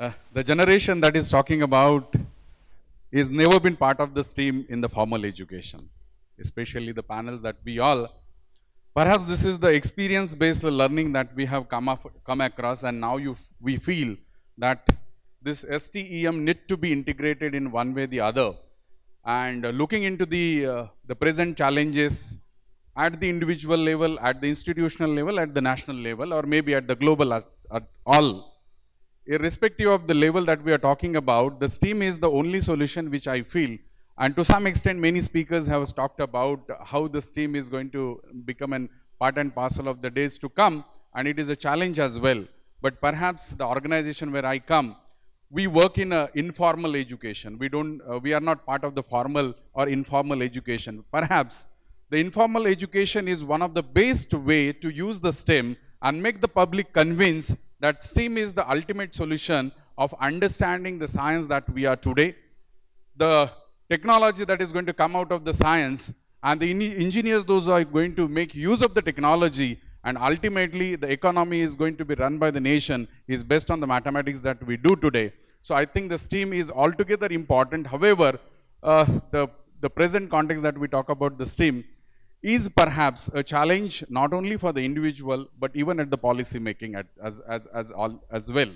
Uh, the generation that is talking about is never been part of this team in the formal education, especially the panels that we all, perhaps this is the experience-based learning that we have come, up, come across and now you, we feel that this STEM need to be integrated in one way or the other. And looking into the, uh, the present challenges at the individual level, at the institutional level, at the national level, or maybe at the global at, at all irrespective of the level that we are talking about, the steam is the only solution which I feel. And to some extent, many speakers have talked about how the steam is going to become a part and parcel of the days to come. And it is a challenge as well. But perhaps the organization where I come, we work in a informal education. We don't, uh, we are not part of the formal or informal education. Perhaps the informal education is one of the best way to use the STEM and make the public convinced that STEAM is the ultimate solution of understanding the science that we are today, the technology that is going to come out of the science, and the engineers those are going to make use of the technology, and ultimately the economy is going to be run by the nation is based on the mathematics that we do today. So I think the STEAM is altogether important. However, uh, the, the present context that we talk about the STEAM, is perhaps a challenge not only for the individual, but even at the policy making at, as, as, as, all, as well.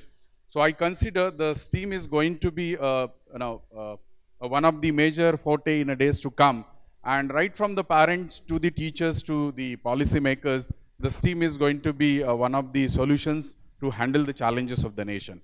So I consider the STEAM is going to be uh, you know, uh, uh one of the major forte in the days to come. And right from the parents to the teachers to the policymakers, the STEAM is going to be uh, one of the solutions to handle the challenges of the nation.